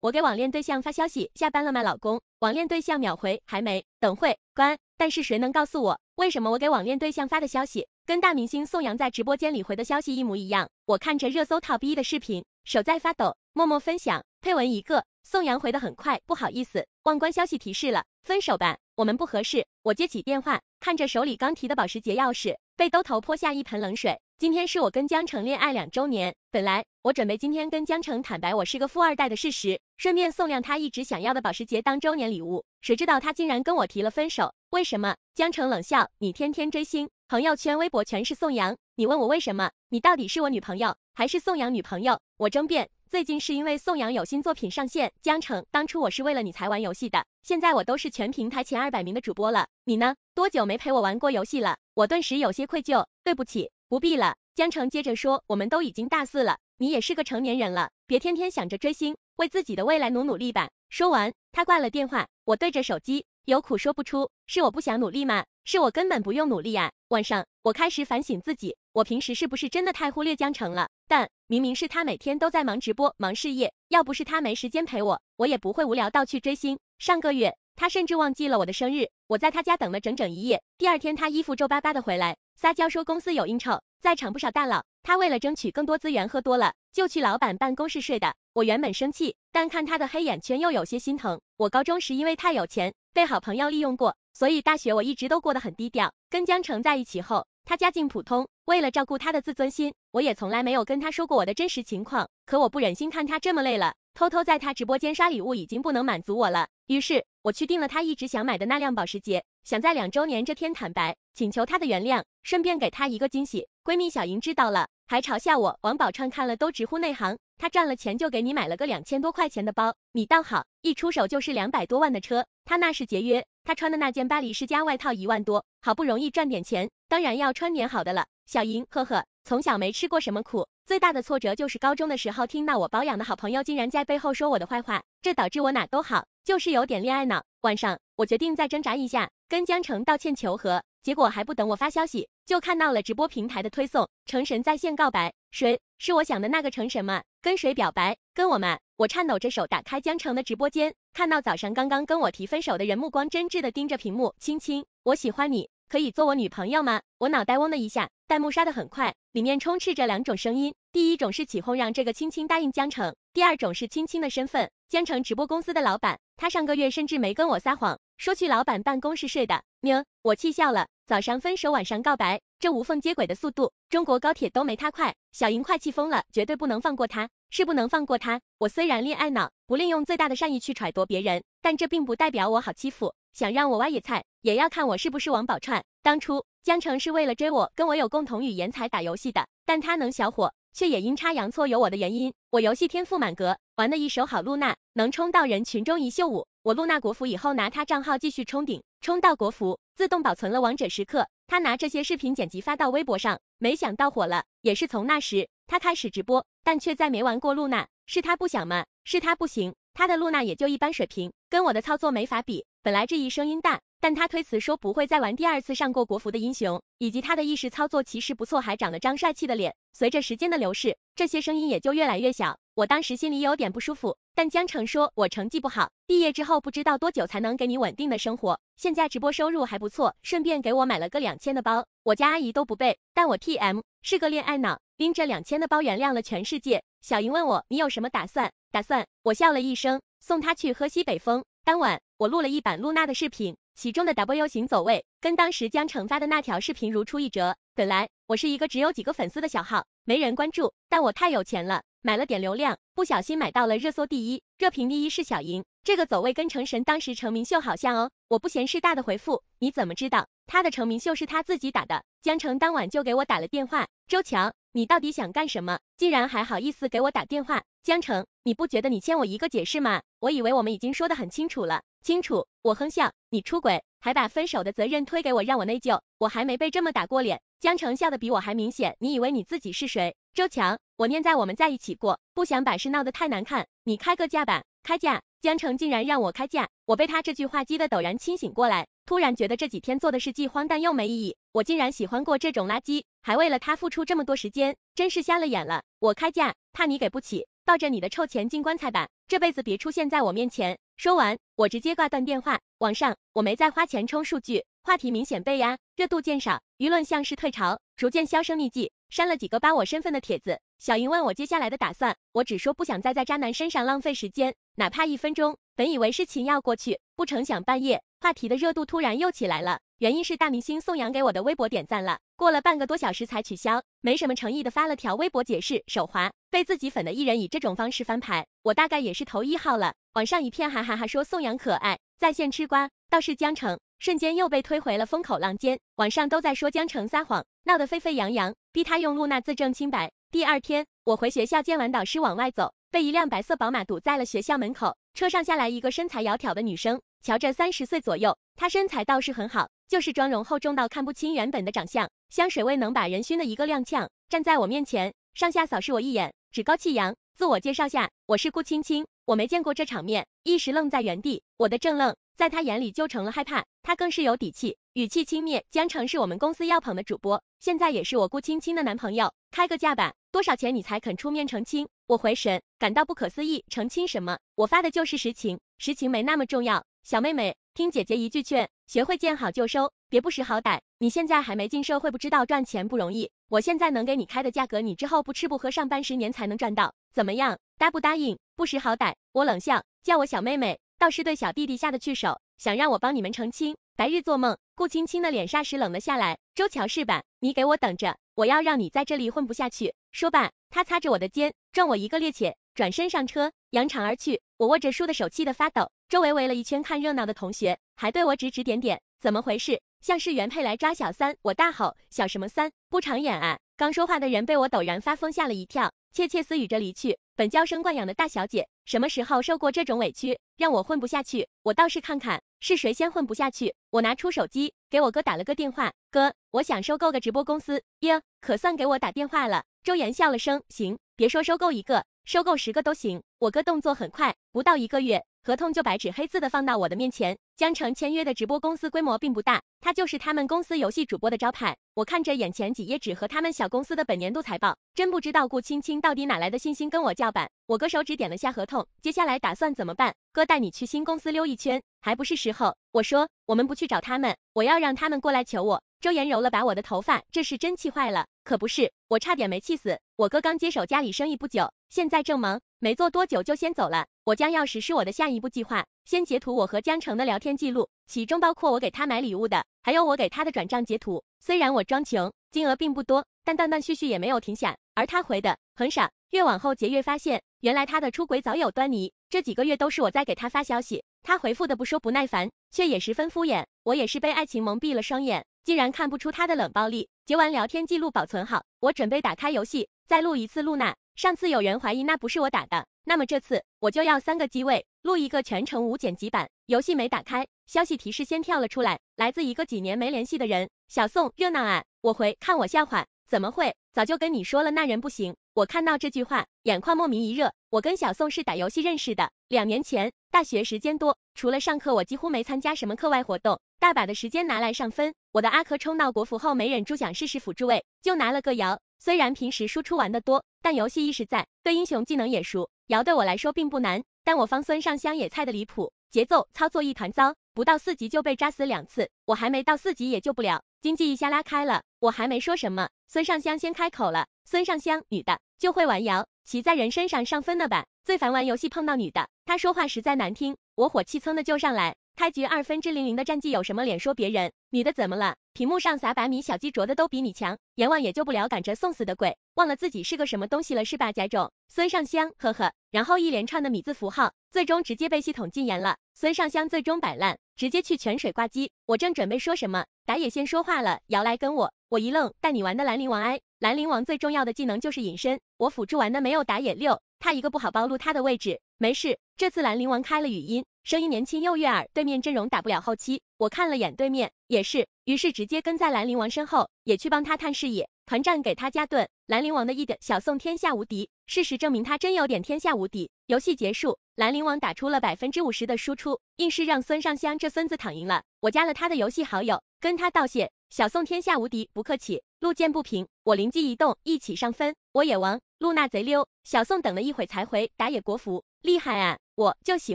我给网恋对象发消息：“下班了吗，老公？”网恋对象秒回：“还没，等会关。”但是谁能告诉我，为什么我给网恋对象发的消息，跟大明星宋阳在直播间里回的消息一模一样？我看着热搜“ top 一的视频，手在发抖，默默分享配文一个。宋阳回的很快，不好意思忘关消息提示了。分手吧，我们不合适。我接起电话，看着手里刚提的保时捷钥匙。被兜头泼下一盆冷水。今天是我跟江城恋爱两周年，本来我准备今天跟江城坦白我是个富二代的事实，顺便送辆他一直想要的保时捷当周年礼物。谁知道他竟然跟我提了分手？为什么？江城冷笑：“你天天追星，朋友圈、微博全是宋阳，你问我为什么？你到底是我女朋友，还是宋阳女朋友？”我争辩。最近是因为宋阳有新作品上线。江城，当初我是为了你才玩游戏的，现在我都是全平台前二百名的主播了。你呢？多久没陪我玩过游戏了？我顿时有些愧疚，对不起，不必了。江城接着说，我们都已经大四了，你也是个成年人了，别天天想着追星，为自己的未来努努力吧。说完，他挂了电话。我对着手机，有苦说不出，是我不想努力吗？是我根本不用努力啊。晚上，我开始反省自己。我平时是不是真的太忽略江城了？但明明是他每天都在忙直播、忙事业，要不是他没时间陪我，我也不会无聊到去追星。上个月他甚至忘记了我的生日，我在他家等了整整一夜。第二天他衣服皱巴巴的回来，撒娇说公司有应酬，在场不少大佬，他为了争取更多资源喝多了，就去老板办公室睡的。我原本生气，但看他的黑眼圈又有些心疼。我高中时因为太有钱被好朋友利用过，所以大学我一直都过得很低调。跟江城在一起后。他家境普通，为了照顾他的自尊心，我也从来没有跟他说过我的真实情况。可我不忍心看他这么累了，偷偷在他直播间刷礼物已经不能满足我了。于是我去订了他一直想买的那辆保时捷，想在两周年这天坦白，请求他的原谅，顺便给他一个惊喜。闺蜜小莹知道了，还嘲笑我。王宝钏看了都直呼内行。他赚了钱就给你买了个两千多块钱的包，你倒好，一出手就是两百多万的车。他那是节约，他穿的那件巴黎世家外套一万多，好不容易赚点钱，当然要穿点好的了。小莹，呵呵，从小没吃过什么苦。最大的挫折就是高中的时候听到我保养的好朋友竟然在背后说我的坏话，这导致我哪都好，就是有点恋爱脑。晚上，我决定再挣扎一下，跟江城道歉求和。结果还不等我发消息，就看到了直播平台的推送，成神在线告白。谁？是我想的那个成神吗？跟谁表白？跟我吗？我颤抖着手打开江城的直播间，看到早上刚刚跟我提分手的人目光真挚的盯着屏幕，亲亲，我喜欢你，可以做我女朋友吗？我脑袋嗡的一下。弹幕刷得很快，里面充斥着两种声音。第一种是起哄，让这个青青答应江城；第二种是青青的身份，江城直播公司的老板。他上个月甚至没跟我撒谎，说去老板办公室睡的。娘，我气笑了。早上分手，晚上告白，这无缝接轨的速度，中国高铁都没他快。小莹快气疯了，绝对不能放过他，是不能放过他。我虽然恋爱脑，不吝用最大的善意去揣度别人，但这并不代表我好欺负。想让我挖野菜，也要看我是不是王宝钏。当初。江城是为了追我，跟我有共同语言才打游戏的。但他能小火，却也阴差阳错有我的原因。我游戏天赋满格，玩的一手好露娜，能冲到人群中一秀舞。我露娜国服以后拿他账号继续冲顶，冲到国服自动保存了王者时刻。他拿这些视频剪辑发到微博上，没想到火了。也是从那时，他开始直播，但却再没玩过露娜。是他不想吗？是他不行？他的露娜也就一般水平，跟我的操作没法比。本来这一声音大。但他推辞说不会再玩第二次上过国服的英雄，以及他的意识操作其实不错，还长了张帅气的脸。随着时间的流逝，这些声音也就越来越小。我当时心里有点不舒服。但江城说我成绩不好，毕业之后不知道多久才能给你稳定的生活。现在直播收入还不错，顺便给我买了个两千的包。我家阿姨都不背，但我 T M 是个恋爱脑，拎着两千的包原谅了全世界。小莹问我你有什么打算？打算我笑了一声，送他去喝西北风。当晚我录了一版露娜的视频。其中的 W 型走位跟当时江澄发的那条视频如出一辙。本来我是一个只有几个粉丝的小号，没人关注，但我太有钱了，买了点流量，不小心买到了热搜第一、热评第一是小莹。这个走位跟成神当时成名秀好像哦。我不嫌事大的回复，你怎么知道他的成名秀是他自己打的？江澄当晚就给我打了电话。周强，你到底想干什么？竟然还好意思给我打电话！江城，你不觉得你欠我一个解释吗？我以为我们已经说得很清楚了。清楚，我哼笑，你出轨，还把分手的责任推给我，让我内疚。我还没被这么打过脸。江城笑得比我还明显。你以为你自己是谁？周强，我念在我们在一起过，不想把事闹得太难看。你开个价吧。开价。江城竟然让我开价，我被他这句话激得陡然清醒过来，突然觉得这几天做的事既荒诞又没意义。我竟然喜欢过这种垃圾，还为了他付出这么多时间，真是瞎了眼了！我开价，怕你给不起，抱着你的臭钱进棺材板，这辈子别出现在我面前！说完，我直接挂断电话。网上我没再花钱充数据，话题明显被压，热度渐少，舆论像是退潮，逐渐销声匿迹。删了几个扒我身份的帖子。小莹问我接下来的打算，我只说不想再在渣男身上浪费时间，哪怕一分钟。本以为事情要过去，不成想半夜话题的热度突然又起来了。原因是大明星宋阳给我的微博点赞了，过了半个多小时才取消，没什么诚意的发了条微博解释手滑，被自己粉的艺人以这种方式翻牌，我大概也是投一号了。网上一片哈哈哈说宋阳可爱，在线吃瓜，倒是江城瞬间又被推回了风口浪尖，网上都在说江城撒谎，闹得沸沸扬扬，逼他用露娜自证清白。第二天我回学校见完导师往外走，被一辆白色宝马堵在了学校门口，车上下来一个身材窈窕的女生。瞧着三十岁左右，她身材倒是很好，就是妆容厚重到看不清原本的长相，香水味能把人熏的一个踉跄。站在我面前，上下扫视我一眼，趾高气扬，自我介绍下，我是顾青青。我没见过这场面，一时愣在原地。我的怔愣，在他眼里就成了害怕。他更是有底气，语气轻蔑。江城是我们公司要捧的主播，现在也是我顾青青的男朋友。开个价吧，多少钱你才肯出面澄清？我回神，感到不可思议，澄清什么？我发的就是实情，实情没那么重要。小妹妹，听姐姐一句劝，学会见好就收，别不识好歹。你现在还没进社会，不知道赚钱不容易。我现在能给你开的价格，你之后不吃不喝上班十年才能赚到，怎么样？答不答应？不识好歹！我冷笑，叫我小妹妹，倒是对小弟弟下得去手，想让我帮你们澄清。白日做梦！顾青青的脸霎时冷了下来。周乔是吧？你给我等着，我要让你在这里混不下去。说罢，他擦着我的肩，撞我一个趔趄，转身上车，扬长而去。我握着书的手气得发抖。周围围了一圈看热闹的同学，还对我指指点点，怎么回事？像是原配来抓小三！我大吼：“小什么三？不长眼啊！”刚说话的人被我陡然发疯吓了一跳，窃窃私语着离去。本娇生惯养的大小姐，什么时候受过这种委屈，让我混不下去？我倒是看看是谁先混不下去。我拿出手机，给我哥打了个电话：“哥，我想收购个直播公司。”耶，可算给我打电话了。周岩笑了声：“行，别说收购一个，收购十个都行。”我哥动作很快，不到一个月。合同就白纸黑字的放到我的面前。江城签约的直播公司规模并不大，它就是他们公司游戏主播的招牌。我看着眼前几页纸和他们小公司的本年度财报，真不知道顾青青到底哪来的信心跟我叫板。我哥手指点了下合同，接下来打算怎么办？哥带你去新公司溜一圈，还不是时候。我说，我们不去找他们，我要让他们过来求我。周岩揉了把我的头发，这是真气坏了，可不是，我差点没气死。我哥刚接手家里生意不久。现在正忙，没做多久就先走了。我将要实施我的下一步计划，先截图我和江城的聊天记录，其中包括我给他买礼物的，还有我给他的转账截图。虽然我装穷，金额并不多，但断断续续也没有停下。而他回的很少。越往后截越发现，原来他的出轨早有端倪，这几个月都是我在给他发消息，他回复的不说不耐烦，却也十分敷衍。我也是被爱情蒙蔽了双眼，竟然看不出他的冷暴力。截完聊天记录保存好，我准备打开游戏，再录一次露娜。上次有人怀疑那不是我打的，那么这次我就要三个机位录一个全程无剪辑版。游戏没打开，消息提示先跳了出来，来自一个几年没联系的人。小宋，热闹啊！我回，看我笑话？怎么会？早就跟你说了，那人不行。我看到这句话，眼眶莫名一热。我跟小宋是打游戏认识的，两年前大学时间多，除了上课，我几乎没参加什么课外活动，大把的时间拿来上分。我的阿珂冲到国服后，没忍住想试试辅助位，就拿了个瑶。虽然平时输出玩的多，但游戏意识在，对英雄技能也熟。瑶对我来说并不难，但我方孙尚香也菜的离谱，节奏操作一团糟，不到四级就被扎死两次。我还没到四级也救不了，经济一下拉开了。我还没说什么，孙尚香先开口了：“孙尚香，女的就会玩瑶，骑在人身上上分的吧？最烦玩游戏碰到女的，她说话实在难听。”我火气噌的就上来。开局二分之零零的战绩有什么脸说别人？女的怎么了？屏幕上撒白米，小鸡啄的都比你强，阎王也救不了赶着送死的鬼，忘了自己是个什么东西了是吧？崽种孙尚香，呵呵。然后一连串的米字符号，最终直接被系统禁言了。孙尚香最终摆烂，直接去泉水挂机。我正准备说什么，打野先说话了，瑶来跟我。我一愣，带你玩的兰陵王，哎，兰陵王最重要的技能就是隐身，我辅助玩的没有打野六，他一个不好暴露他的位置。没事，这次兰陵王开了语音，声音年轻又悦耳。对面阵容打不了后期，我看了眼对面，也是，于是直接跟在兰陵王身后，也去帮他探视野、团战给他加盾。兰陵王的一点小宋天下无敌，事实证明他真有点天下无敌。游戏结束，兰陵王打出了百分之五十的输出，硬是让孙尚香这孙子躺赢了。我加了他的游戏好友，跟他道谢。小宋天下无敌，不客气。路见不平，我灵机一动，一起上分。我野王，露娜贼溜。小宋等了一会才回打野国服。厉害啊！我就喜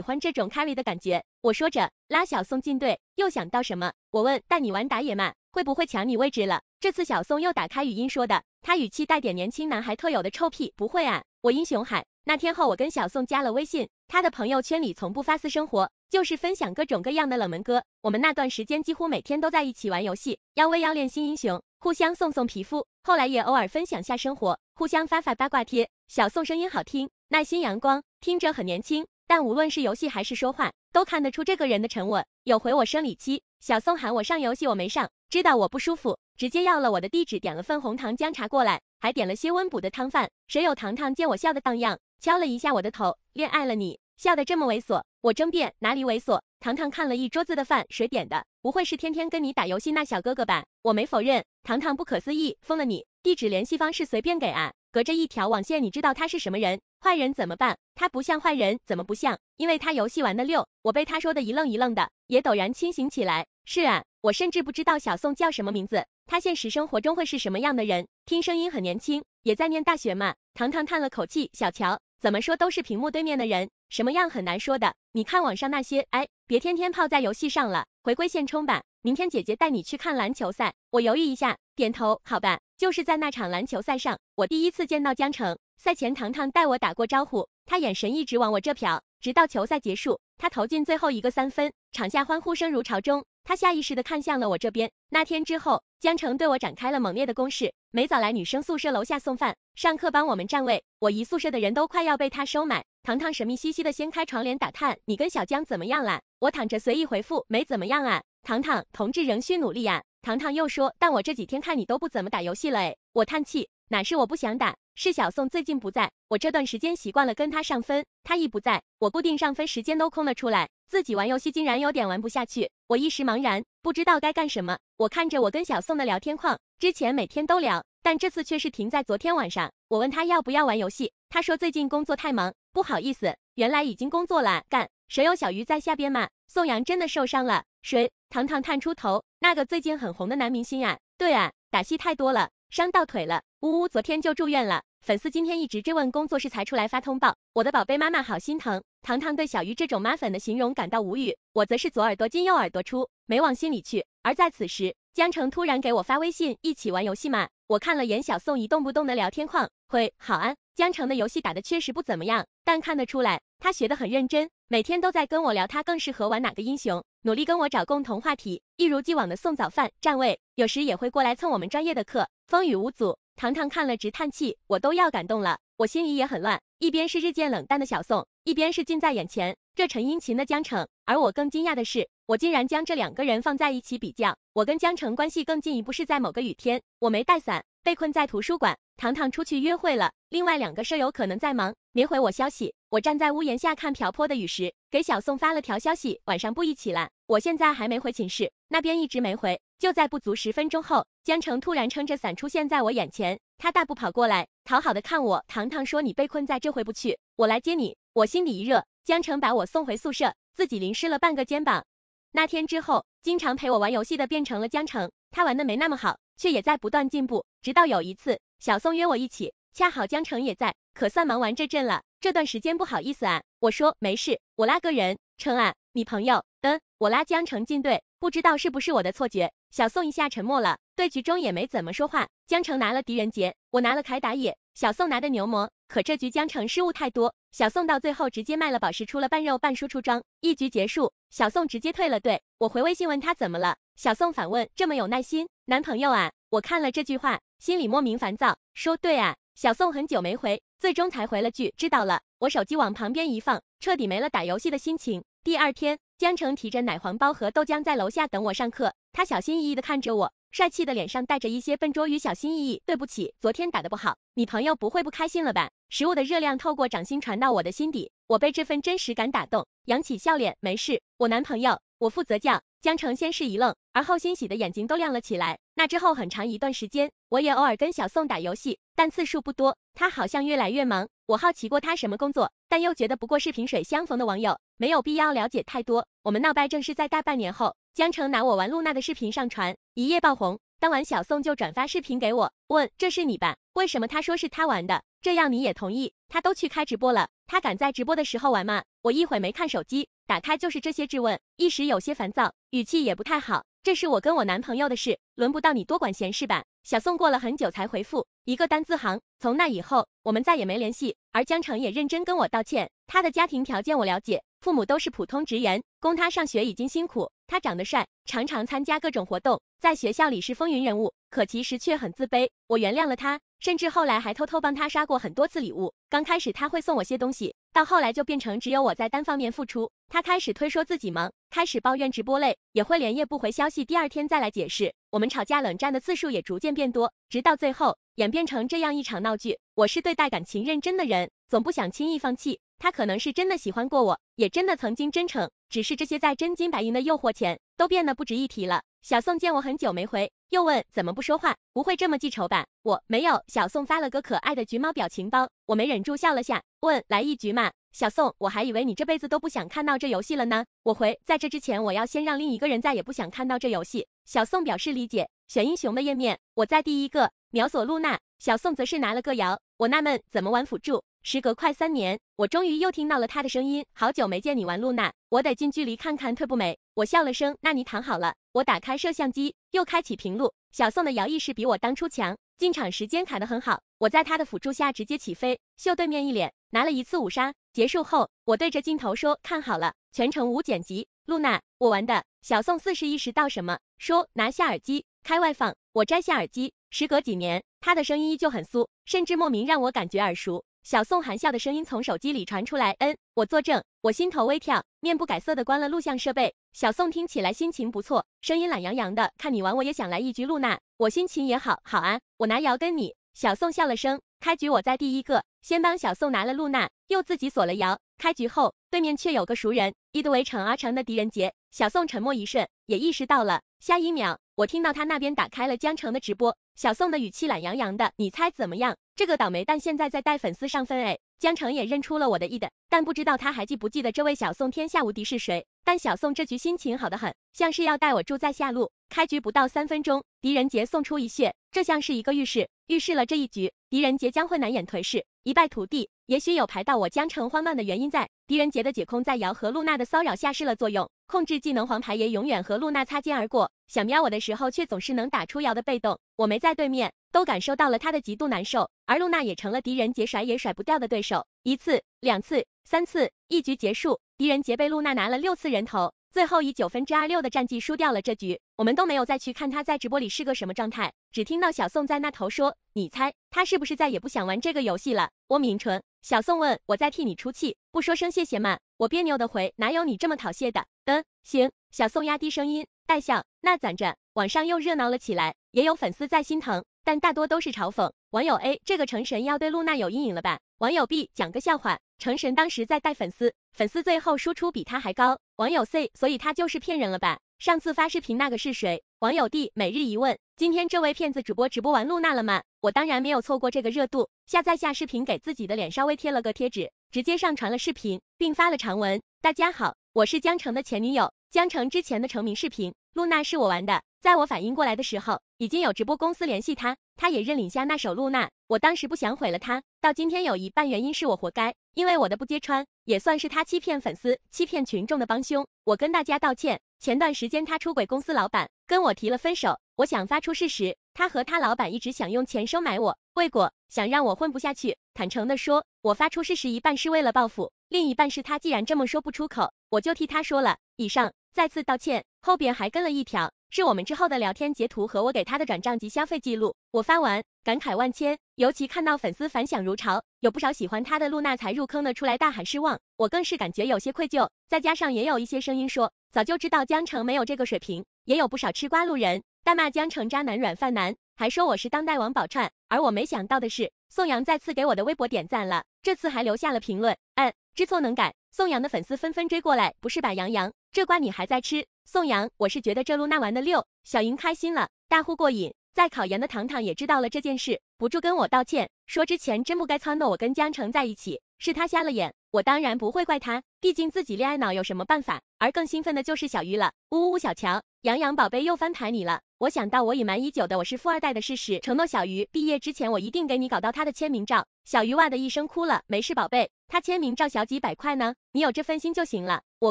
欢这种 c a 的感觉。我说着拉小宋进队，又想到什么，我问带你玩打野吗？会不会抢你位置了？这次小宋又打开语音说的，他语气带点年轻男孩特有的臭屁。不会啊，我英雄喊。那天后我跟小宋加了微信，他的朋友圈里从不发私生活，就是分享各种各样的冷门歌。我们那段时间几乎每天都在一起玩游戏，要微要练新英雄，互相送送皮肤。后来也偶尔分享下生活，互相发发八卦贴。小宋声音好听，耐心阳光，听着很年轻，但无论是游戏还是说话，都看得出这个人的沉稳。有回我生理期，小宋喊我上游戏，我没上，知道我不舒服，直接要了我的地址，点了份红糖姜茶过来，还点了些温补的汤饭。谁有糖糖？见我笑得荡漾，敲了一下我的头。恋爱了你，笑得这么猥琐，我争辩哪里猥琐？糖糖看了一桌子的饭，谁点的？不会是天天跟你打游戏那小哥哥吧？我没否认。糖糖不可思议，疯了你，地址联系方式随便给啊。隔着一条网线，你知道他是什么人？坏人怎么办？他不像坏人，怎么不像？因为他游戏玩的溜。我被他说的一愣一愣的，也陡然清醒起来。是啊，我甚至不知道小宋叫什么名字，他现实生活中会是什么样的人？听声音很年轻，也在念大学吗？糖糖叹了口气：“小乔，怎么说都是屏幕对面的人，什么样很难说的。你看网上那些……哎，别天天泡在游戏上了，回归现充吧。”明天姐姐带你去看篮球赛，我犹豫一下，点头，好吧。就是在那场篮球赛上，我第一次见到江城。赛前，糖糖带我打过招呼，他眼神一直往我这瞟，直到球赛结束，他投进最后一个三分，场下欢呼声如潮中，他下意识地看向了我这边。那天之后，江城对我展开了猛烈的攻势，每早来女生宿舍楼下送饭，上课帮我们占位，我一宿舍的人都快要被他收买。糖糖神秘兮兮地掀开床帘打探：“你跟小江怎么样了？”我躺着随意回复：“没怎么样啊。”糖糖同志仍需努力呀。糖糖又说：“但我这几天看你都不怎么打游戏了，哎。”我叹气：“哪是我不想打，是小宋最近不在我这段时间习惯了跟他上分，他一不在，我固定上分时间都空了出来，自己玩游戏竟然有点玩不下去。”我一时茫然，不知道该干什么。我看着我跟小宋的聊天框，之前每天都聊，但这次却是停在昨天晚上。我问他要不要玩游戏，他说最近工作太忙，不好意思。原来已经工作了。干，谁有小鱼在下边吗？宋阳真的受伤了。谁？糖糖探出头，那个最近很红的男明星啊。对啊，打戏太多了，伤到腿了，呜呜，昨天就住院了。粉丝今天一直追问，工作室才出来发通报。我的宝贝妈妈好心疼。糖糖对小鱼这种妈粉的形容感到无语，我则是左耳朵进右耳朵出，没往心里去。而在此时，江城突然给我发微信，一起玩游戏嘛？我看了眼小宋一动不动的聊天框，会好啊。江城的游戏打的确实不怎么样，但看得出来他学的很认真。每天都在跟我聊他更适合玩哪个英雄，努力跟我找共同话题，一如既往的送早饭、站位，有时也会过来蹭我们专业的课，风雨无阻。糖糖看了直叹气，我都要感动了，我心里也很乱，一边是日渐冷淡的小宋，一边是近在眼前这陈殷琴的江城，而我更惊讶的是，我竟然将这两个人放在一起比较。我跟江城关系更进一步是在某个雨天，我没带伞，被困在图书馆，糖糖出去约会了，另外两个舍友可能在忙，没回我消息。我站在屋檐下看瓢泼的雨时，给小宋发了条消息，晚上不一起了。我现在还没回寝室，那边一直没回。就在不足十分钟后，江城突然撑着伞出现在我眼前，他大步跑过来，讨好的看我。糖糖说：“你被困在这回不去，我来接你。”我心里一热，江城把我送回宿舍，自己淋湿了半个肩膀。那天之后，经常陪我玩游戏的变成了江城，他玩的没那么好，却也在不断进步。直到有一次，小宋约我一起。恰好江城也在，可算忙完这阵了。这段时间不好意思啊，我说没事，我拉个人。称啊，你朋友？嗯，我拉江城进队。不知道是不是我的错觉，小宋一下沉默了，对局中也没怎么说话。江城拿了狄仁杰，我拿了铠打野，小宋拿的牛魔。可这局江城失误太多，小宋到最后直接卖了宝石，出了半肉半输出装。一局结束，小宋直接退了队。我回微信问他怎么了，小宋反问，这么有耐心？男朋友啊？我看了这句话，心里莫名烦躁，说对啊。小宋很久没回，最终才回了句“知道了”。我手机往旁边一放，彻底没了打游戏的心情。第二天，江城提着奶黄包和豆浆在楼下等我上课。他小心翼翼地看着我，帅气的脸上带着一些笨拙与小心翼翼。对不起，昨天打的不好，你朋友不会不开心了吧？食物的热量透过掌心传到我的心底，我被这份真实感打动，扬起笑脸。没事，我男朋友，我负责叫。江城。先是一愣，而后欣喜的眼睛都亮了起来。那之后很长一段时间，我也偶尔跟小宋打游戏，但次数不多。他好像越来越忙。我好奇过他什么工作，但又觉得不过是萍水相逢的网友，没有必要了解太多。我们闹掰正是在大半年后，江城拿我玩露娜的视频上传，一夜爆红。当晚小宋就转发视频给我，问这是你吧？为什么他说是他玩的？这样你也同意？他都去开直播了，他敢在直播的时候玩吗？我一会没看手机。打开就是这些质问，一时有些烦躁，语气也不太好。这是我跟我男朋友的事，轮不到你多管闲事吧。小宋过了很久才回复一个单字行。从那以后，我们再也没联系。而江城也认真跟我道歉。他的家庭条件我了解，父母都是普通职员，供他上学已经辛苦。他长得帅，常常参加各种活动，在学校里是风云人物，可其实却很自卑。我原谅了他。甚至后来还偷偷帮他刷过很多次礼物。刚开始他会送我些东西，到后来就变成只有我在单方面付出。他开始推说自己忙，开始抱怨直播累，也会连夜不回消息，第二天再来解释。我们吵架冷战的次数也逐渐变多，直到最后演变成这样一场闹剧。我是对待感情认真的人，总不想轻易放弃。他可能是真的喜欢过我，也真的曾经真诚，只是这些在真金白银的诱惑前，都变得不值一提了。小宋见我很久没回，又问怎么不说话，不会这么记仇吧？我没有。小宋发了个可爱的橘猫表情包，我没忍住笑了下，问来一局嘛？小宋，我还以为你这辈子都不想看到这游戏了呢。我回在这之前，我要先让另一个人再也不想看到这游戏。小宋表示理解。选英雄的页面，我在第一个，秒锁露娜，小宋则是拿了个瑶。我纳闷，怎么玩辅助？时隔快三年，我终于又听到了他的声音。好久没见你玩露娜，我得近距离看看退不美。我笑了声，那你躺好了。我打开摄像机，又开启屏幕。小宋的瑶意识比我当初强，进场时间卡得很好。我在他的辅助下直接起飞，秀对面一脸，拿了一次五杀。结束后，我对着镜头说，看好了，全程无剪辑。露娜，我玩的。小宋似是意识到什么，说拿下耳机。开外放，我摘下耳机。时隔几年，他的声音依旧很酥，甚至莫名让我感觉耳熟。小宋含笑的声音从手机里传出来：“嗯，我作证。”我心头微跳，面不改色的关了录像设备。小宋听起来心情不错，声音懒洋洋的：“看你玩，我也想来一局露娜。”我心情也好好啊，我拿瑶跟你。小宋笑了声，开局我在第一个，先帮小宋拿了露娜，又自己锁了瑶。开局后，对面却有个熟人——意的围城阿城的狄仁杰。小宋沉默一瞬，也意识到了。下一秒，我听到他那边打开了江城的直播。小宋的语气懒洋洋的：“你猜怎么样？这个倒霉蛋现在在带粉丝上分哎。”江城也认出了我的意的，但不知道他还记不记得这位小宋天下无敌是谁。但小宋这局心情好得很，像是要带我住在下路。开局不到三分钟，狄仁杰送出一血，这像是一个预示，预示了这一局狄仁杰将会难掩颓势，一败涂地。也许有排到我江城慌乱的原因在，狄仁杰的解控在瑶和露娜的骚扰下失了作用，控制技能黄牌也永远和露娜擦肩而过，想瞄我的时候却总是能打出瑶的被动。我没在对面，都感受到了他的极度难受，而露娜也成了狄仁杰甩也甩不掉的对手。一次，两次。三次一局结束，狄仁杰被露娜拿了六次人头，最后以九分之二六的战绩输掉了这局。我们都没有再去看他在直播里是个什么状态，只听到小宋在那头说：“你猜他是不是再也不想玩这个游戏了？”我抿唇，小宋问我：“在替你出气，不说声谢谢吗？”我别扭的回：“哪有你这么讨谢的？”嗯，行。小宋压低声音带笑：“那攒着，网上又热闹了起来，也有粉丝在心疼。”但大多都是嘲讽。网友 A 这个成神要对露娜有阴影了吧？网友 B 讲个笑话，成神当时在带粉丝，粉丝最后输出比他还高。网友 C 所以他就是骗人了吧？上次发视频那个是谁？网友 D 每日一问，今天这位骗子主播直播玩露娜了吗？我当然没有错过这个热度，下载下视频给自己的脸稍微贴了个贴纸，直接上传了视频，并发了长文。大家好，我是江城的前女友。江城之前的成名视频，露娜是我玩的。在我反应过来的时候，已经有直播公司联系他，他也认领下那首《露娜》。我当时不想毁了他，到今天有一半原因是我活该，因为我的不揭穿，也算是他欺骗粉丝、欺骗群众的帮凶。我跟大家道歉。前段时间他出轨，公司老板跟我提了分手。我想发出事实，他和他老板一直想用钱收买我，未果，想让我混不下去。坦诚地说，我发出事实一半是为了报复，另一半是他既然这么说不出口，我就替他说了。以上再次道歉，后边还跟了一条。是我们之后的聊天截图和我给他的转账及消费记录，我发完感慨万千，尤其看到粉丝反响如潮，有不少喜欢他的露娜才入坑的出来大喊失望，我更是感觉有些愧疚。再加上也有一些声音说早就知道江城没有这个水平，也有不少吃瓜路人大骂江城渣男软饭男，还说我是当代王宝钏。而我没想到的是，宋阳再次给我的微博点赞了，这次还留下了评论，嗯，知错能改。宋阳的粉丝纷纷追过来，不是吧，杨洋？这瓜你还在吃？宋阳，我是觉得这露娜玩的溜，小莹开心了，大呼过瘾。在考研的糖糖也知道了这件事，不住跟我道歉，说之前真不该撺掇我跟江城在一起，是他瞎了眼。我当然不会怪他，毕竟自己恋爱脑有什么办法。而更兴奋的就是小鱼了，呜呜呜，小乔，洋洋宝贝又翻牌你了。我想到我隐瞒已久的我是富二代的事实，承诺小鱼，毕业之前我一定给你搞到他的签名照。小鱼哇的一声哭了，没事，宝贝，他签名照小几百块呢，你有这份心就行了。我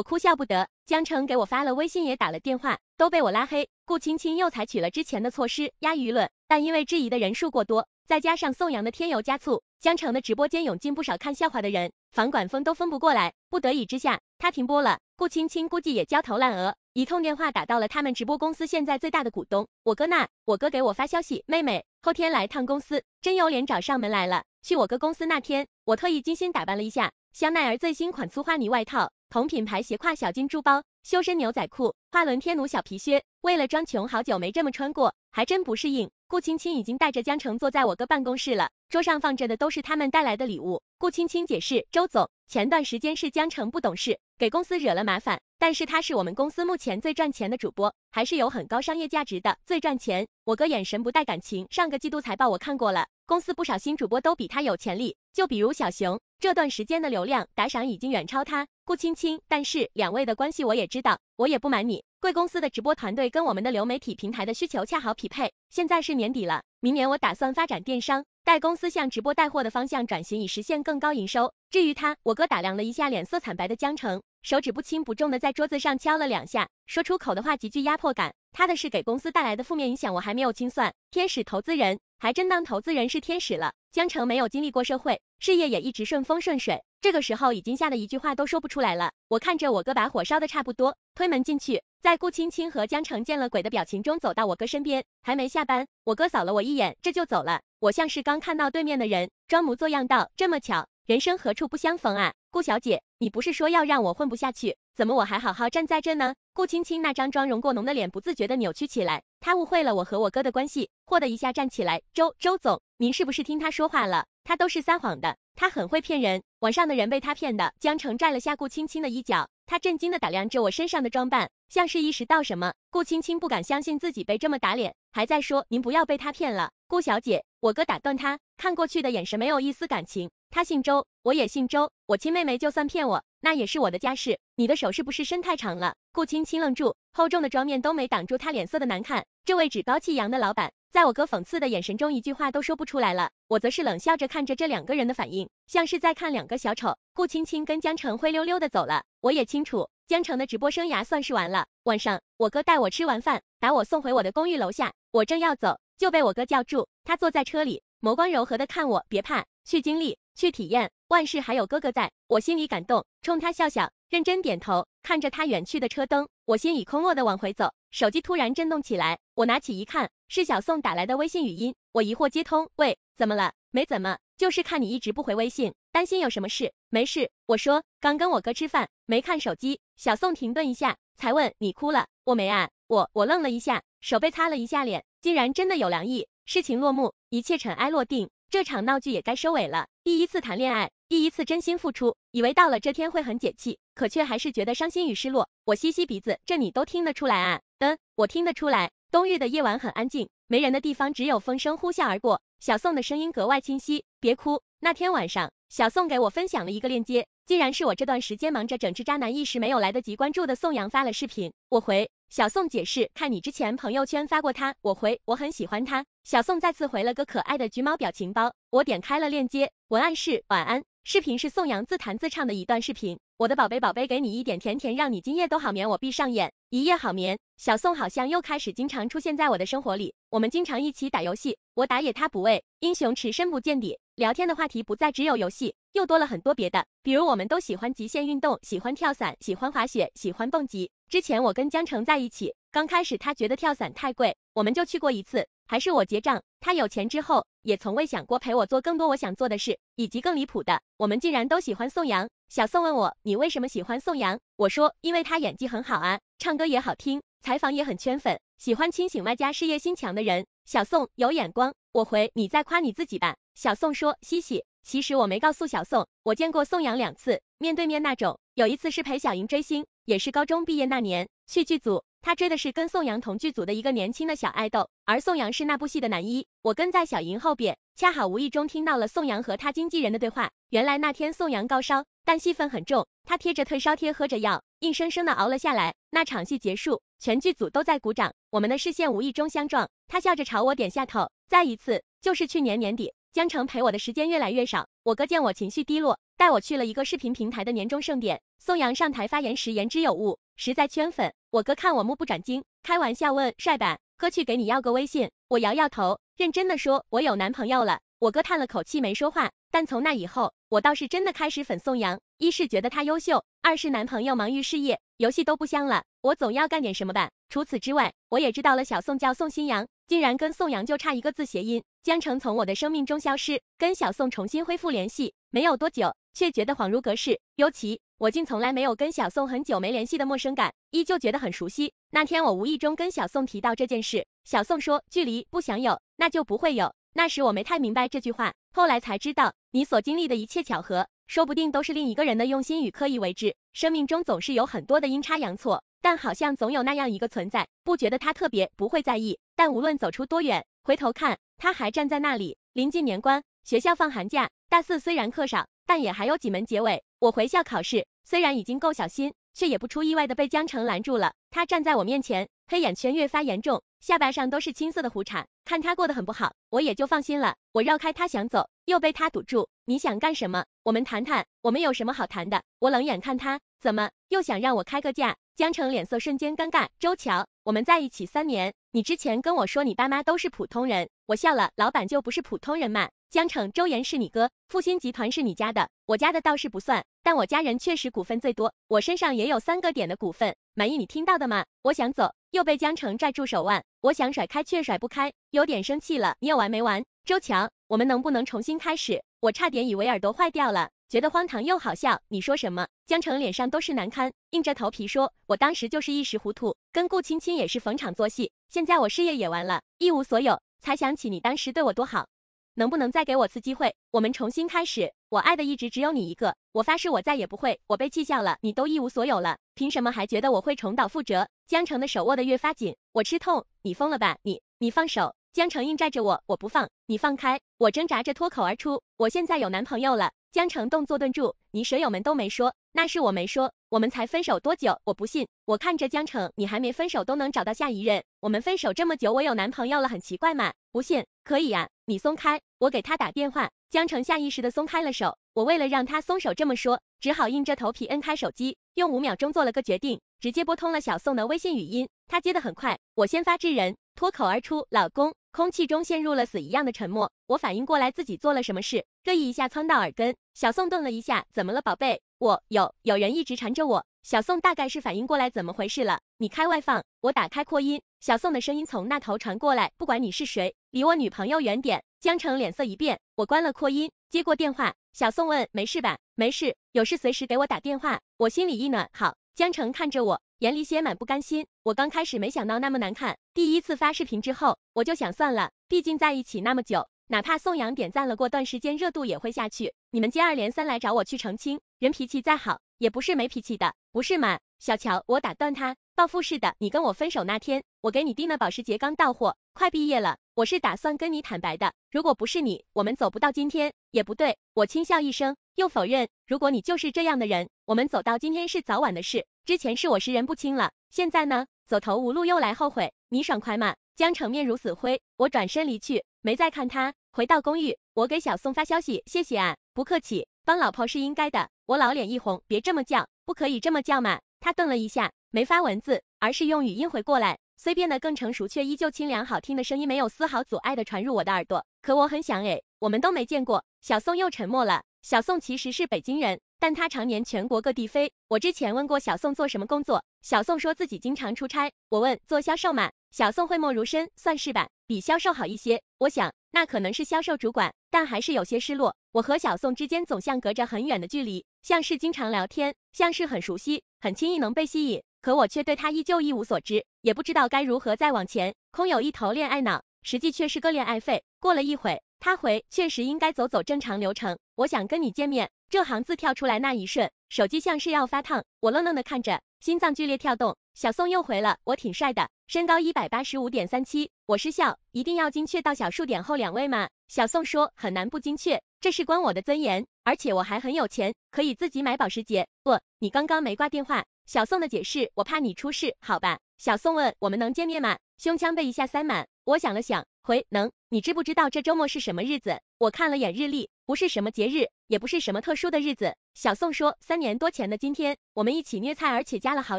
哭笑不得。江城给我发了微信，也打了电话，都被我拉黑。顾青青又采取了之前的措施，压舆论，但因为质疑的人数过多，再加上宋阳的添油加醋，江城的直播间涌进不少看笑话的人，房管风都封不过来。不得已之下，他停播了。顾青青估计也焦头烂额，一通电话打到了他们直播公司现在最大的股东我哥那，我哥给我发消息，妹妹后天来趟公司，真有脸找上门来了。去我哥公司那天，我特意精心打扮了一下：香奈儿最新款粗花呢外套，同品牌斜挎小金珠包，修身牛仔裤，花轮天奴小皮靴。为了装穷，好久没这么穿过，还真不适应。顾青青已经带着江城坐在我哥办公室了，桌上放着的都是他们带来的礼物。顾青青解释，周总，前段时间是江城不懂事，给公司惹了麻烦，但是他是我们公司目前最赚钱的主播，还是有很高商业价值的。最赚钱，我哥眼神不带感情。上个季度财报我看过了，公司不少新主播都比他有潜力，就比如小熊。这段时间的流量打赏已经远超他，顾青青。但是两位的关系我也知道，我也不瞒你，贵公司的直播团队跟我们的流媒体平台的需求恰好匹配。现在是年底了，明年我打算发展电商，带公司向直播带货的方向转型，以实现更高营收。至于他，我哥打量了一下脸色惨白的江城，手指不轻不重的在桌子上敲了两下，说出口的话极具压迫感。他的事给公司带来的负面影响，我还没有清算。天使投资人。还真当投资人是天使了。江城没有经历过社会，事业也一直顺风顺水。这个时候已经吓得一句话都说不出来了。我看着我哥把火烧的差不多，推门进去，在顾青青和江城见了鬼的表情中走到我哥身边。还没下班，我哥扫了我一眼，这就走了。我像是刚看到对面的人，装模作样道：“这么巧，人生何处不相逢啊。”顾小姐，你不是说要让我混不下去？怎么我还好好站在这呢？顾青青那张妆容过浓的脸不自觉地扭曲起来，她误会了我和我哥的关系，霍的一下站起来。周周总，您是不是听他说话了？他都是撒谎的，他很会骗人，网上的人被他骗的。江城拽了下顾青青的衣角，他震惊地打量着我身上的装扮，像是意识到什么。顾青青不敢相信自己被这么打脸，还在说您不要被他骗了。顾小姐，我哥打断他，看过去的眼神没有一丝感情。他姓周，我也姓周，我亲妹妹就算骗我，那也是我的家事。你的手是不是伸太长了？顾青青愣住，厚重的妆面都没挡住她脸色的难看。这位趾高气扬的老板，在我哥讽刺的眼神中，一句话都说不出来了。我则是冷笑着看着这两个人的反应，像是在看两个小丑。顾青青跟江城灰溜溜的走了。我也清楚，江城的直播生涯算是完了。晚上，我哥带我吃完饭，把我送回我的公寓楼下。我正要走，就被我哥叫住。他坐在车里。眸光柔和的看我，别怕，去经历，去体验，万事还有哥哥在。我心里感动，冲他笑笑，认真点头，看着他远去的车灯，我心已空落的往回走。手机突然震动起来，我拿起一看，是小宋打来的微信语音。我疑惑接通，喂，怎么了？没怎么，就是看你一直不回微信，担心有什么事。没事，我说，刚跟我哥吃饭，没看手机。小宋停顿一下，才问你哭了？我没啊，我我愣了一下，手背擦了一下脸，竟然真的有凉意。事情落幕，一切尘埃落定，这场闹剧也该收尾了。第一次谈恋爱，第一次真心付出，以为到了这天会很解气，可却还是觉得伤心与失落。我吸吸鼻子，这你都听得出来啊？嗯，我听得出来。冬日的夜晚很安静，没人的地方只有风声呼啸而过。小宋的声音格外清晰，别哭。那天晚上，小宋给我分享了一个链接，竟然是我这段时间忙着整治渣男，一时没有来得及关注的宋阳发了视频。我回。小宋解释：“看你之前朋友圈发过他，我回我很喜欢他。”小宋再次回了个可爱的橘猫表情包。我点开了链接，文案是“晚安”，视频是宋阳自弹自唱的一段视频。我的宝贝宝贝，给你一点甜甜，让你今夜都好眠。我闭上眼，一夜好眠。小宋好像又开始经常出现在我的生活里，我们经常一起打游戏，我打野他补位，英雄池深不见底。聊天的话题不再只有游戏，又多了很多别的，比如我们都喜欢极限运动，喜欢跳伞，喜欢滑雪，喜欢蹦极。之前我跟江城在一起，刚开始他觉得跳伞太贵，我们就去过一次，还是我结账。他有钱之后，也从未想过陪我做更多我想做的事，以及更离谱的。我们竟然都喜欢宋阳。小宋问我，你为什么喜欢宋阳？我说，因为他演技很好啊，唱歌也好听，采访也很圈粉，喜欢清醒外加事业心强的人。小宋有眼光。我回你，在夸你自己吧。小宋说，嘻嘻，其实我没告诉小宋，我见过宋阳两次，面对面那种。有一次是陪小莹追星，也是高中毕业那年去剧组，他追的是跟宋阳同剧组的一个年轻的小爱豆，而宋阳是那部戏的男一。我跟在小莹后边，恰好无意中听到了宋阳和他经纪人的对话。原来那天宋阳高烧。但戏份很重，他贴着退烧贴，喝着药，硬生生的熬了下来。那场戏结束，全剧组都在鼓掌。我们的视线无意中相撞，他笑着朝我点下头。再一次，就是去年年底，江城陪我的时间越来越少。我哥见我情绪低落，带我去了一个视频平台的年终盛典。宋阳上台发言时言之有物，实在圈粉。我哥看我目不转睛，开玩笑问：“帅版，哥去给你要个微信？”我摇摇头，认真的说：“我有男朋友了。”我哥叹了口气，没说话。但从那以后，我倒是真的开始粉宋阳，一是觉得他优秀，二是男朋友忙于事业，游戏都不香了，我总要干点什么吧。除此之外，我也知道了小宋叫宋新阳，竟然跟宋阳就差一个字谐音。江城从我的生命中消失，跟小宋重新恢复联系，没有多久，却觉得恍如隔世。尤其我竟从来没有跟小宋很久没联系的陌生感，依旧觉得很熟悉。那天我无意中跟小宋提到这件事，小宋说距离不想有，那就不会有。那时我没太明白这句话，后来才知道。你所经历的一切巧合，说不定都是另一个人的用心与刻意为之。生命中总是有很多的阴差阳错，但好像总有那样一个存在，不觉得他特别，不会在意。但无论走出多远，回头看，他还站在那里。临近年关，学校放寒假，大四虽然课少，但也还有几门结尾。我回校考试，虽然已经够小心，却也不出意外的被江城拦住了。他站在我面前，黑眼圈越发严重。下巴上都是青色的胡茬，看他过得很不好，我也就放心了。我绕开他想走，又被他堵住。你想干什么？我们谈谈。我们有什么好谈的？我冷眼看他，怎么又想让我开个价？江城脸色瞬间尴尬。周乔，我们在一起三年，你之前跟我说你爸妈都是普通人，我笑了。老板就不是普通人嘛。江城，周岩是你哥，复星集团是你家的，我家的倒是不算，但我家人确实股份最多，我身上也有三个点的股份，满意你听到的吗？我想走，又被江城拽住手腕，我想甩开却甩不开，有点生气了。你有完没完？周强，我们能不能重新开始？我差点以为耳朵坏掉了，觉得荒唐又好笑。你说什么？江城脸上都是难堪，硬着头皮说，我当时就是一时糊涂，跟顾青青也是逢场作戏，现在我事业也完了，一无所有，才想起你当时对我多好。能不能再给我次机会，我们重新开始？我爱的一直只有你一个，我发誓我再也不会。我被气笑了，你都一无所有了，凭什么还觉得我会重蹈覆辙？江城的手握得越发紧，我吃痛，你疯了吧？你你放手！江城硬拽着我，我不放，你放开！我挣扎着脱口而出，我现在有男朋友了。江城动作顿住，你舍友们都没说，那是我没说。我们才分手多久？我不信。我看着江城，你还没分手都能找到下一任，我们分手这么久，我有男朋友了，很奇怪吗？不信？可以呀。你松开，我给他打电话。江城下意识的松开了手，我为了让他松手这么说，只好硬着头皮摁开手机，用五秒钟做了个决定，直接拨通了小宋的微信语音。他接得很快，我先发制人，脱口而出：“老公。”空气中陷入了死一样的沉默。我反应过来自己做了什么事，刻意一下窜到耳根。小宋顿了一下：“怎么了，宝贝？我有有人一直缠着我。”小宋大概是反应过来怎么回事了。你开外放，我打开扩音。小宋的声音从那头传过来，不管你是谁，离我女朋友远点。江城脸色一变，我关了扩音，接过电话。小宋问：“没事吧？”“没事，有事随时给我打电话。”我心里一暖。好。江城看着我，眼里写满不甘心。我刚开始没想到那么难看，第一次发视频之后，我就想算了，毕竟在一起那么久，哪怕宋阳点赞了，过段时间热度也会下去。你们接二连三来找我去澄清，人脾气再好，也不是没脾气的，不是吗？小乔，我打断他，报复似的。你跟我分手那天，我给你订的保时捷刚到货，快毕业了，我是打算跟你坦白的。如果不是你，我们走不到今天。也不对，我轻笑一声，又否认。如果你就是这样的人，我们走到今天是早晚的事。之前是我识人不清了，现在呢，走投无路又来后悔，你爽快吗？江城面如死灰，我转身离去，没再看他。回到公寓，我给小宋发消息，谢谢啊，不客气，帮老婆是应该的。我老脸一红，别这么叫，不可以这么叫嘛。他顿了一下，没发文字，而是用语音回过来。虽变得更成熟，却依旧清凉好听的声音，没有丝毫阻碍地传入我的耳朵。可我很想诶，我们都没见过。小宋又沉默了。小宋其实是北京人，但他常年全国各地飞。我之前问过小宋做什么工作，小宋说自己经常出差。我问做销售吗？小宋讳莫如深，算是吧，比销售好一些。我想，那可能是销售主管，但还是有些失落。我和小宋之间总像隔着很远的距离，像是经常聊天，像是很熟悉，很轻易能被吸引。可我却对他依旧一无所知，也不知道该如何再往前。空有一头恋爱脑，实际却是个恋爱废。过了一会，他回：确实应该走走正常流程。我想跟你见面。这行字跳出来那一瞬，手机像是要发烫。我愣愣地看着，心脏剧烈跳动。小宋又回了：我挺帅的，身高一百八十五点三七。我失笑：一定要精确到小数点后两位吗？小宋说：“很难不精确，这事关我的尊严，而且我还很有钱，可以自己买保时捷。”不，你刚刚没挂电话。小宋的解释，我怕你出事，好吧？小宋问：“我们能见面吗？”胸腔被一下塞满。我想了想，回能。你知不知道这周末是什么日子？我看了眼日历，不是什么节日，也不是什么特殊的日子。小宋说：“三年多前的今天，我们一起虐菜，而且加了好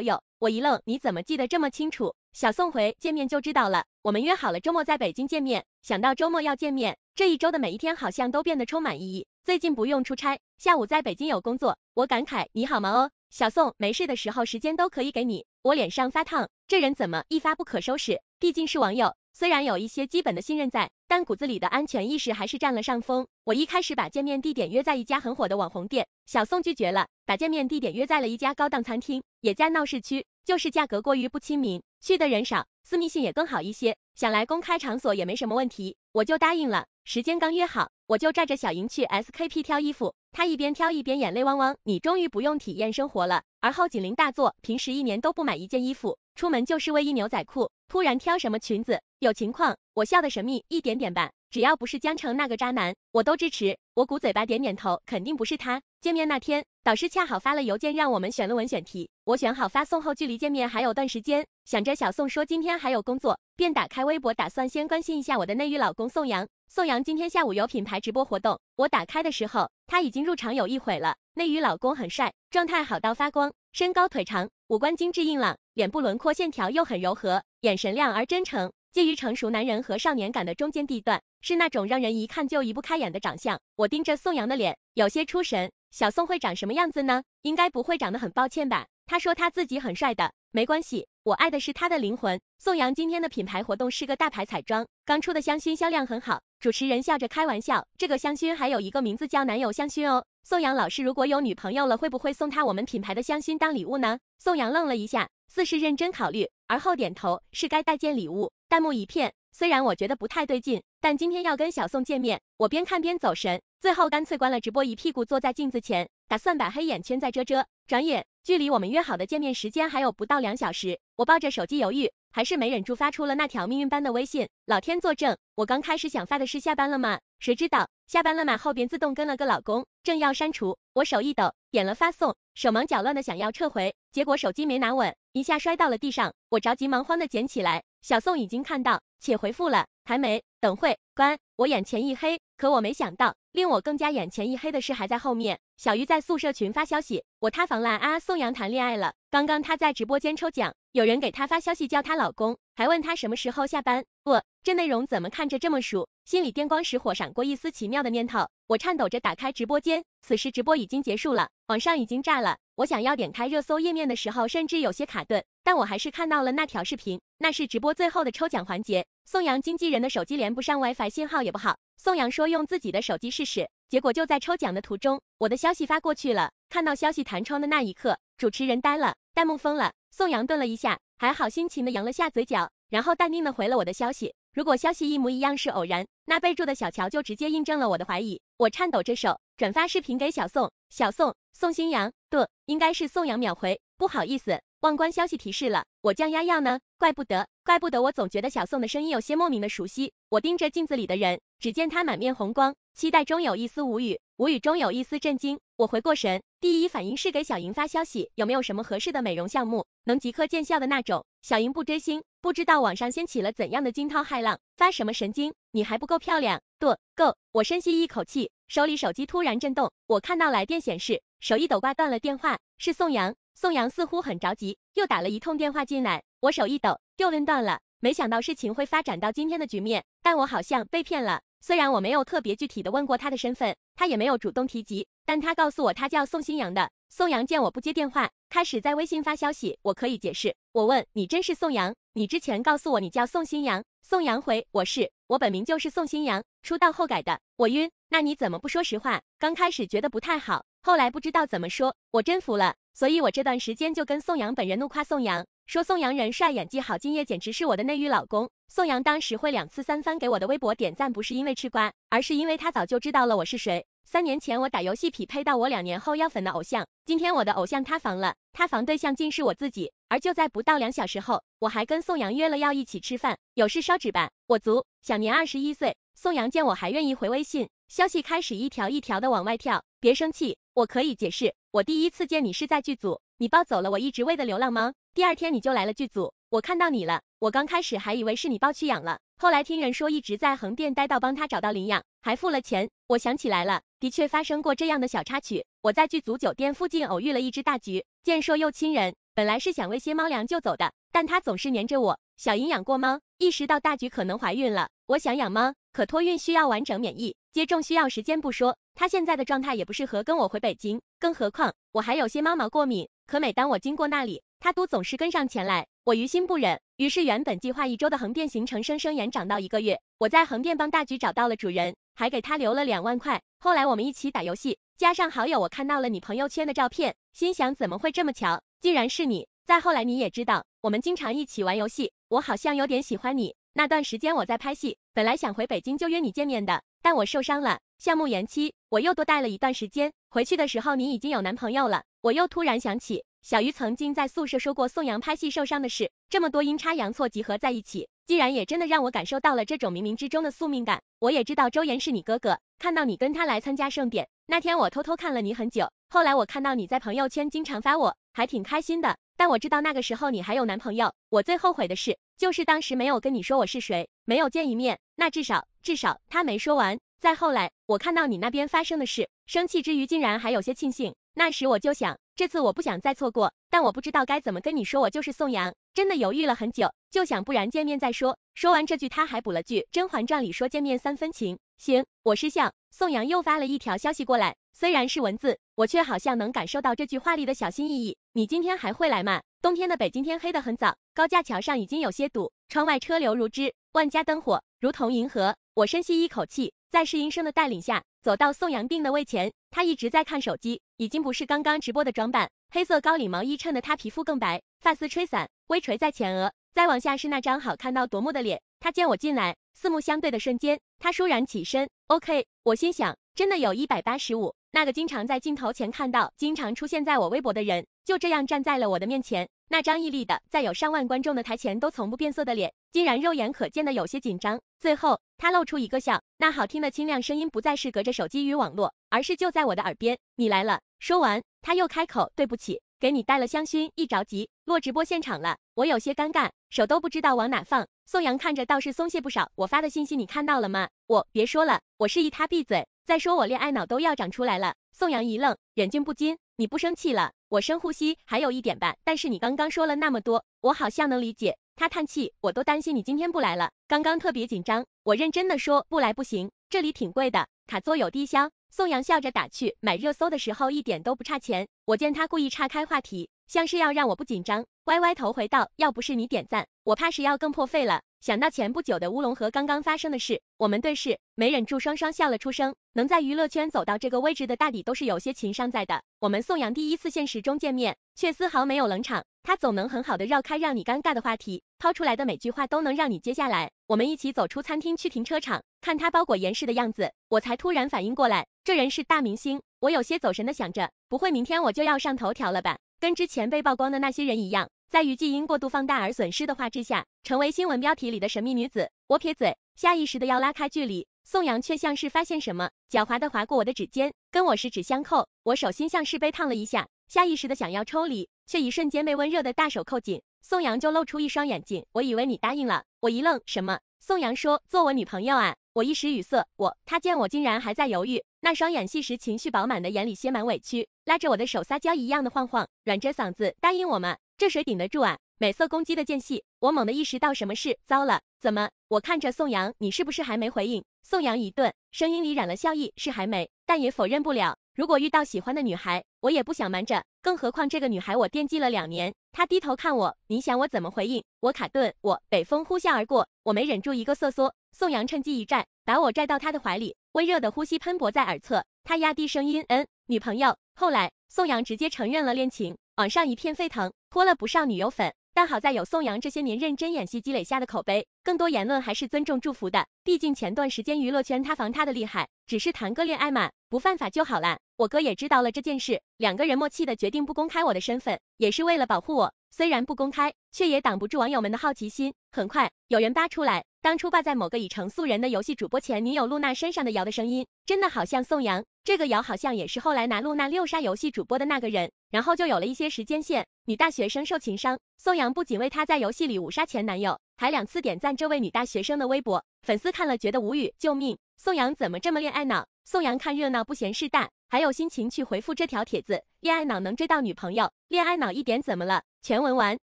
友。”我一愣，你怎么记得这么清楚？小宋回见面就知道了，我们约好了周末在北京见面。想到周末要见面，这一周的每一天好像都变得充满意义。最近不用出差，下午在北京有工作，我感慨你好吗哦，小宋。没事的时候时间都可以给你。我脸上发烫，这人怎么一发不可收拾？毕竟是网友，虽然有一些基本的信任在，但骨子里的安全意识还是占了上风。我一开始把见面地点约在一家很火的网红店，小宋拒绝了，把见面地点约在了一家高档餐厅，也在闹市区，就是价格过于不亲民。去的人少，私密性也更好一些。想来公开场所也没什么问题，我就答应了。时间刚约好，我就拽着小莹去 SKP 挑衣服。她一边挑一边眼泪汪汪：“你终于不用体验生活了。”而后紧邻大作，平时一年都不买一件衣服，出门就是卫衣牛仔裤。突然挑什么裙子，有情况？我笑的神秘一点点吧，只要不是江城那个渣男，我都支持。我鼓嘴巴，点点头，肯定不是他。见面那天，导师恰好发了邮件让我们选论文选题，我选好发送后，距离见面还有段时间，想着小宋说今天还有工作，便打开微博，打算先关心一下我的内娱老公宋阳。宋阳今天下午有品牌直播活动，我打开的时候他已经入场有一会了。内娱老公很帅，状态好到发光，身高腿长，五官精致硬朗，脸部轮廓线条又很柔和，眼神亮而真诚。介于成熟男人和少年感的中间地段，是那种让人一看就移不开眼的长相。我盯着宋阳的脸，有些出神。小宋会长什么样子呢？应该不会长得很抱歉吧？他说他自己很帅的，没关系，我爱的是他的灵魂。宋阳今天的品牌活动是个大牌彩妆，刚出的香薰销量很好。主持人笑着开玩笑：“这个香薰还有一个名字叫男友香薰哦。”宋阳老师如果有女朋友了，会不会送她我们品牌的香薰当礼物呢？宋阳愣了一下，似是认真考虑，而后点头，是该带件礼物。弹幕一片，虽然我觉得不太对劲，但今天要跟小宋见面，我边看边走神，最后干脆关了直播，一屁股坐在镜子前，打算把黑眼圈再遮遮。转眼，距离我们约好的见面时间还有不到两小时，我抱着手机犹豫。还是没忍住发出了那条命运般的微信。老天作证，我刚开始想发的是下班了吗？谁知道下班了嘛后边自动跟了个老公，正要删除，我手一抖点了发送，手忙脚乱的想要撤回，结果手机没拿稳，一下摔到了地上。我着急忙慌的捡起来，小宋已经看到且回复了。还没，等会。关，我眼前一黑。可我没想到，令我更加眼前一黑的事还在后面。小鱼在宿舍群发消息，我塌房了啊！宋阳谈恋爱了。刚刚他在直播间抽奖，有人给他发消息叫他老公，还问他什么时候下班。我这内容怎么看着这么熟？心里电光石火闪过一丝奇妙的念头。我颤抖着打开直播间，此时直播已经结束了，网上已经炸了。我想要点开热搜页面的时候，甚至有些卡顿，但我还是看到了那条视频，那是直播最后的抽奖环节。宋阳经纪人的手机连不上 WiFi，信号也不好。宋阳说用自己的手机试试，结果就在抽奖的途中，我的消息发过去了。看到消息弹窗的那一刻，主持人呆了，弹幕疯了。宋阳顿了一下，还好心情的扬了下嘴角，然后淡定的回了我的消息。如果消息一模一样是偶然，那备注的小乔就直接印证了我的怀疑。我颤抖着手转发视频给小宋，小宋，宋新阳，顿，应该是宋阳秒回，不好意思。忘关消息提示了，我降压药呢？怪不得，怪不得，我总觉得小宋的声音有些莫名的熟悉。我盯着镜子里的人，只见他满面红光，期待中有一丝无语，无语中有一丝震惊。我回过神，第一反应是给小莹发消息，有没有什么合适的美容项目能即刻见效的那种？小莹不追星，不知道网上掀起了怎样的惊涛骇浪，发什么神经？你还不够漂亮，剁够！我深吸一口气，手里手机突然震动，我看到来电显示，手一抖挂断了电话，是宋阳。宋阳似乎很着急，又打了一通电话进来。我手一抖，又摁断了。没想到事情会发展到今天的局面，但我好像被骗了。虽然我没有特别具体的问过他的身份，他也没有主动提及，但他告诉我他叫宋新阳的。宋阳见我不接电话，开始在微信发消息。我可以解释，我问你真是宋阳？你之前告诉我你叫宋新阳。宋阳回我是，我本名就是宋新阳，出道后改的。我晕，那你怎么不说实话？刚开始觉得不太好。后来不知道怎么说，我真服了。所以我这段时间就跟宋阳本人怒夸宋阳，说宋阳人帅演技好，今夜简直是我的内娱老公。宋阳当时会两次三番给我的微博点赞，不是因为吃瓜，而是因为他早就知道了我是谁。三年前我打游戏匹配到我两年后要粉的偶像，今天我的偶像塌房了，塌房对象竟是我自己。而就在不到两小时后，我还跟宋阳约了要一起吃饭，有事烧纸吧。我足。享年二十一岁，宋阳见我还愿意回微信消息，开始一条一条的往外跳，别生气。我可以解释，我第一次见你是在剧组，你抱走了我一直喂的流浪猫。第二天你就来了剧组，我看到你了。我刚开始还以为是你抱去养了，后来听人说一直在横店待到帮他找到领养，还付了钱。我想起来了，的确发生过这样的小插曲。我在剧组酒店附近偶遇了一只大橘，健硕又亲人。本来是想喂些猫粮就走的，但它总是黏着我。小莹养过猫，意识到大橘可能怀孕了。我想养猫，可托运需要完整免疫。接种需要时间不说，他现在的状态也不适合跟我回北京，更何况我还有些猫毛过敏。可每当我经过那里，他都总是跟上前来，我于心不忍。于是原本计划一周的横店行程生生延长到一个月。我在横店帮大菊找到了主人，还给他留了两万块。后来我们一起打游戏，加上好友，我看到了你朋友圈的照片，心想怎么会这么巧，竟然是你。再后来你也知道，我们经常一起玩游戏，我好像有点喜欢你。那段时间我在拍戏，本来想回北京就约你见面的。但我受伤了，项目延期，我又多待了一段时间。回去的时候，你已经有男朋友了。我又突然想起，小鱼曾经在宿舍说过宋阳拍戏受伤的事。这么多阴差阳错集合在一起，竟然也真的让我感受到了这种冥冥之中的宿命感。我也知道周岩是你哥哥，看到你跟他来参加盛典那天，我偷偷看了你很久。后来我看到你在朋友圈经常发，我还挺开心的。但我知道那个时候你还有男朋友。我最后悔的是，就是当时没有跟你说我是谁，没有见一面，那至少。至少他没说完。再后来，我看到你那边发生的事，生气之余竟然还有些庆幸。那时我就想，这次我不想再错过。但我不知道该怎么跟你说，我就是宋阳，真的犹豫了很久，就想不然见面再说。说完这句，他还补了句《甄嬛传》里说见面三分情。行，我失笑。宋阳又发了一条消息过来，虽然是文字，我却好像能感受到这句话里的小心翼翼。你今天还会来吗？冬天的北京天黑得很早，高架桥上已经有些堵，窗外车流如织，万家灯火如同银河。我深吸一口气，在试音生的带领下走到宋阳定的位前。他一直在看手机，已经不是刚刚直播的装扮。黑色高领毛衣衬得他皮肤更白，发丝吹散，微垂在前额，再往下是那张好看到夺目的脸。他见我进来，四目相对的瞬间，他倏然起身。OK，我心想，真的有一百八十五。那个经常在镜头前看到、经常出现在我微博的人，就这样站在了我的面前。那张屹立的、在有上万观众的台前都从不变色的脸，竟然肉眼可见的有些紧张。最后，他露出一个笑，那好听的清亮声音不再是隔着手机与网络，而是就在我的耳边。你来了。说完，他又开口：“对不起。”给你带了香薰，一着急落直播现场了，我有些尴尬，手都不知道往哪放。宋阳看着倒是松懈不少，我发的信息你看到了吗？我别说了，我示意他闭嘴。再说我恋爱脑都要长出来了。宋阳一愣，忍俊不禁。你不生气了？我深呼吸，还有一点吧。但是你刚刚说了那么多，我好像能理解。他叹气，我都担心你今天不来了，刚刚特别紧张。我认真的说，不来不行，这里挺贵的，卡座有低消，宋阳笑着打趣：“买热搜的时候一点都不差钱。”我见他故意岔开话题，像是要让我不紧张，歪歪头回道：“要不是你点赞，我怕是要更破费了。”想到前不久的乌龙和刚刚发生的事，我们对视，没忍住，双双笑了出声。能在娱乐圈走到这个位置的，大抵都是有些情商在的。我们宋阳第一次现实中见面，却丝毫没有冷场。他总能很好的绕开让你尴尬的话题，抛出来的每句话都能让你接下来。我们一起走出餐厅去停车场，看他包裹严实的样子，我才突然反应过来，这人是大明星。我有些走神的想着，不会明天我就要上头条了吧？跟之前被曝光的那些人一样，在娱记因过度放大而损失的画质下，成为新闻标题里的神秘女子。我撇嘴，下意识的要拉开距离，宋阳却像是发现什么，狡猾的划过我的指尖，跟我十指相扣，我手心像是被烫了一下。下意识的想要抽离，却一瞬间被温热的大手扣紧。宋阳就露出一双眼睛，我以为你答应了。我一愣，什么？宋阳说做我女朋友啊。我一时语塞。我他见我竟然还在犹豫，那双眼戏时情绪饱满的眼里写满委屈，拉着我的手撒娇一样的晃晃，软着嗓子答应我吗？这谁顶得住啊？美色攻击的间隙，我猛地意识到什么事，糟了，怎么？我看着宋阳，你是不是还没回应？宋阳一顿，声音里染了笑意，是还没，但也否认不了。如果遇到喜欢的女孩，我也不想瞒着，更何况这个女孩我惦记了两年。她低头看我，你想我怎么回应？我卡顿，我北风呼啸而过，我没忍住一个瑟缩。宋阳趁机一拽，把我拽到他的怀里，温热的呼吸喷薄在耳侧，他压低声音：“嗯，女朋友。”后来，宋阳直接承认了恋情，网上一片沸腾，泼了不少女友粉。但好在有宋阳这些年认真演戏积累下的口碑，更多言论还是尊重祝福的。毕竟前段时间娱乐圈塌房塌的厉害，只是谈个恋爱嘛，不犯法就好啦。我哥也知道了这件事，两个人默契的决定不公开我的身份，也是为了保护我。虽然不公开，却也挡不住网友们的好奇心。很快有人扒出来，当初挂在某个已成素人的游戏主播前女友露娜身上的瑶的声音，真的好像宋阳。这个瑶好像也是后来拿露娜六杀游戏主播的那个人，然后就有了一些时间线。女大学生受情伤，宋阳不仅为她在游戏里五杀前男友，还两次点赞这位女大学生的微博，粉丝看了觉得无语，救命！宋阳怎么这么恋爱脑？宋阳看热闹不嫌事大，还有心情去回复这条帖子。恋爱脑能追到女朋友，恋爱脑一点怎么了？全文完。